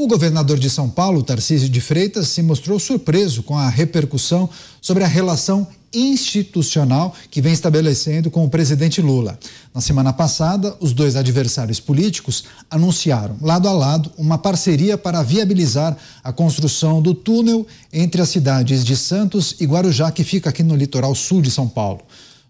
O governador de São Paulo, Tarcísio de Freitas, se mostrou surpreso com a repercussão sobre a relação institucional que vem estabelecendo com o presidente Lula. Na semana passada, os dois adversários políticos anunciaram, lado a lado, uma parceria para viabilizar a construção do túnel entre as cidades de Santos e Guarujá, que fica aqui no litoral sul de São Paulo.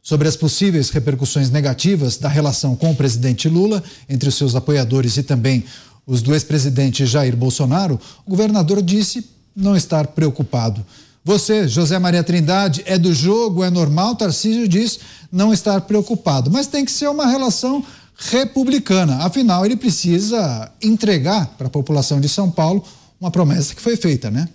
Sobre as possíveis repercussões negativas da relação com o presidente Lula, entre os seus apoiadores e também os do ex-presidente Jair Bolsonaro, o governador disse não estar preocupado. Você, José Maria Trindade, é do jogo, é normal, Tarcísio diz não estar preocupado. Mas tem que ser uma relação republicana. Afinal, ele precisa entregar para a população de São Paulo uma promessa que foi feita, né?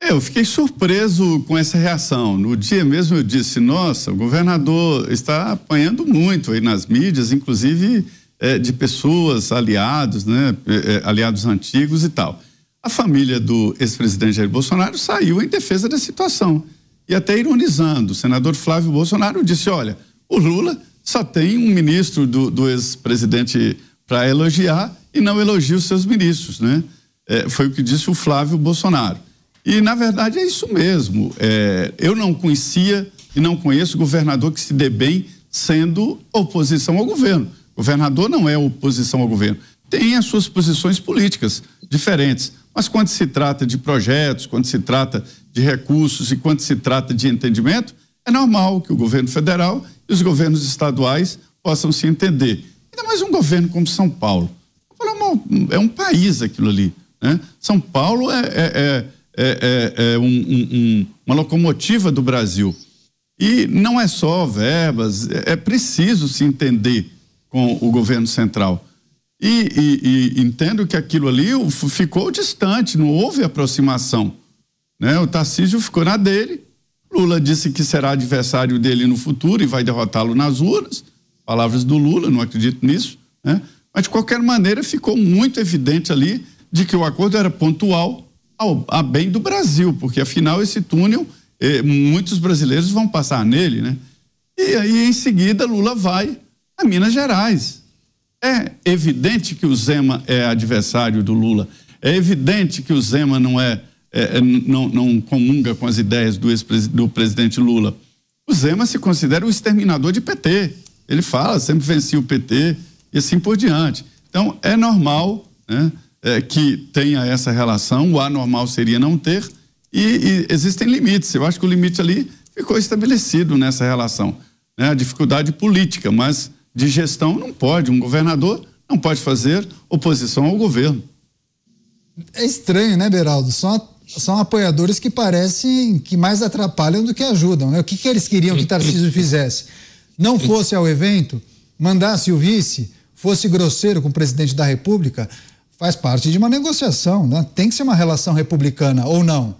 Eu fiquei surpreso com essa reação. No dia mesmo eu disse: nossa, o governador está apanhando muito aí nas mídias, inclusive é, de pessoas, aliados, né, é, é, aliados antigos e tal. A família do ex-presidente Jair Bolsonaro saiu em defesa da situação. E até ironizando, o senador Flávio Bolsonaro disse: olha, o Lula só tem um ministro do, do ex-presidente para elogiar e não elogia os seus ministros, né? É, foi o que disse o Flávio Bolsonaro. E, na verdade, é isso mesmo. É, eu não conhecia e não conheço governador que se dê bem sendo oposição ao governo. Governador não é oposição ao governo. Tem as suas posições políticas diferentes. Mas quando se trata de projetos, quando se trata de recursos e quando se trata de entendimento, é normal que o governo federal e os governos estaduais possam se entender. Ainda mais um governo como São Paulo. É um país aquilo ali. Né? São Paulo é, é, é, é um, um, uma locomotiva do Brasil. E não é só verbas, é preciso se entender com o governo central. E, e, e entendo que aquilo ali ficou distante, não houve aproximação. Né? O Tarcísio ficou na dele, Lula disse que será adversário dele no futuro e vai derrotá-lo nas urnas. Palavras do Lula, não acredito nisso. Né? Mas, de qualquer maneira, ficou muito evidente ali de que o acordo era pontual ao, a bem do Brasil, porque, afinal, esse túnel, eh, muitos brasileiros vão passar nele. Né? E aí, em seguida, Lula vai é Minas Gerais. É evidente que o Zema é adversário do Lula. É evidente que o Zema não é, é, é não, não, comunga com as ideias do, do presidente Lula. O Zema se considera o exterminador de PT. Ele fala, sempre venci o PT e assim por diante. Então, é normal né, é, que tenha essa relação, o anormal seria não ter, e, e, existem limites. Eu acho que o limite ali ficou estabelecido nessa relação. Né, a dificuldade política, mas de gestão não pode. Um governador não pode fazer oposição ao governo. É estranho, né, Beraldo? São, são apoiadores que parecem que mais atrapalham do que ajudam. Né? O que, que eles queriam que Tarcísio fizesse? Não fosse ao evento, mandasse o vice, fosse grosseiro com o presidente da República, faz parte de uma negociação, né? Tem que ser uma relação republicana ou não.